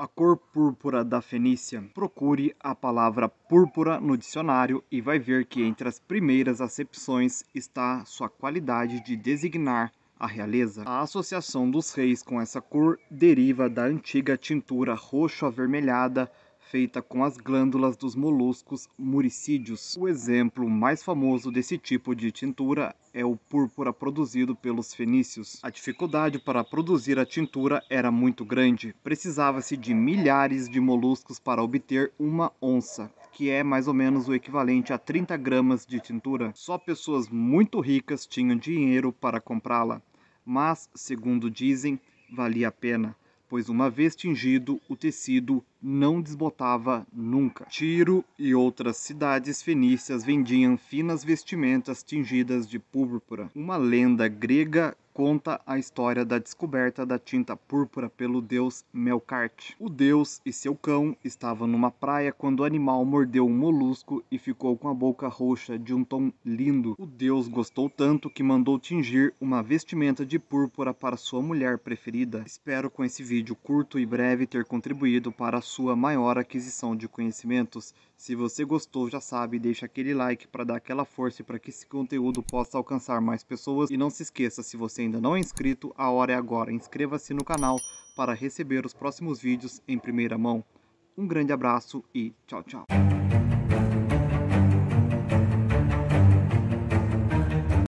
a cor púrpura da Fenícia. Procure a palavra púrpura no dicionário e vai ver que entre as primeiras acepções está sua qualidade de designar a realeza. A associação dos reis com essa cor deriva da antiga tintura roxo-avermelhada feita com as glândulas dos moluscos muricídeos. O exemplo mais famoso desse tipo de tintura é o púrpura produzido pelos fenícios. A dificuldade para produzir a tintura era muito grande. Precisava-se de milhares de moluscos para obter uma onça, que é mais ou menos o equivalente a 30 gramas de tintura. Só pessoas muito ricas tinham dinheiro para comprá-la, mas, segundo dizem, valia a pena pois uma vez tingido, o tecido não desbotava nunca. Tiro e outras cidades fenícias vendiam finas vestimentas tingidas de púrpura, uma lenda grega conta a história da descoberta da tinta púrpura pelo deus Melkart. O deus e seu cão estavam numa praia quando o animal mordeu um molusco e ficou com a boca roxa de um tom lindo. O deus gostou tanto que mandou tingir uma vestimenta de púrpura para sua mulher preferida. Espero com esse vídeo curto e breve ter contribuído para a sua maior aquisição de conhecimentos. Se você gostou, já sabe, deixa aquele like para dar aquela força para que esse conteúdo possa alcançar mais pessoas e não se esqueça se você ainda não é inscrito, a hora é agora. Inscreva-se no canal para receber os próximos vídeos em primeira mão. Um grande abraço e tchau, tchau.